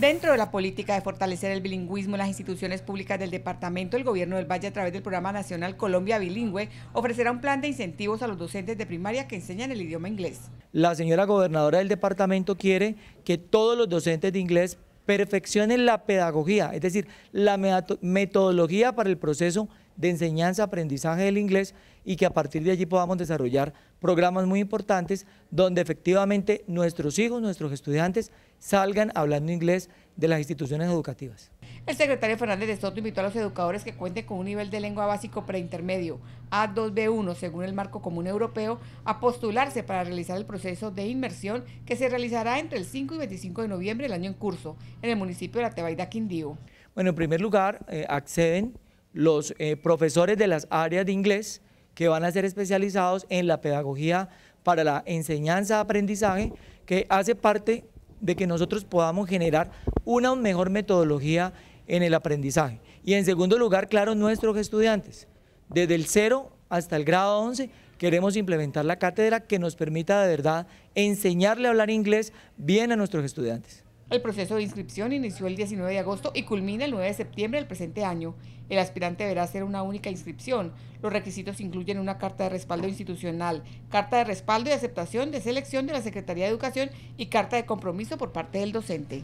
Dentro de la política de fortalecer el bilingüismo en las instituciones públicas del departamento, el gobierno del Valle a través del programa nacional Colombia Bilingüe ofrecerá un plan de incentivos a los docentes de primaria que enseñan el idioma inglés. La señora gobernadora del departamento quiere que todos los docentes de inglés perfeccionen la pedagogía, es decir, la metodología para el proceso de enseñanza, aprendizaje del inglés y que a partir de allí podamos desarrollar programas muy importantes donde efectivamente nuestros hijos, nuestros estudiantes salgan hablando inglés de las instituciones educativas. El secretario Fernández de Soto invitó a los educadores que cuenten con un nivel de lengua básico preintermedio A2B1 según el marco común europeo a postularse para realizar el proceso de inmersión que se realizará entre el 5 y 25 de noviembre del año en curso en el municipio de La Tebaida Quindío. Bueno, en primer lugar, eh, acceden los eh, profesores de las áreas de inglés que van a ser especializados en la pedagogía para la enseñanza-aprendizaje, que hace parte de que nosotros podamos generar una mejor metodología en el aprendizaje. Y en segundo lugar, claro, nuestros estudiantes. Desde el 0 hasta el grado 11 queremos implementar la cátedra que nos permita de verdad enseñarle a hablar inglés bien a nuestros estudiantes. El proceso de inscripción inició el 19 de agosto y culmina el 9 de septiembre del presente año. El aspirante deberá hacer una única inscripción. Los requisitos incluyen una carta de respaldo institucional, carta de respaldo y aceptación de selección de la Secretaría de Educación y carta de compromiso por parte del docente.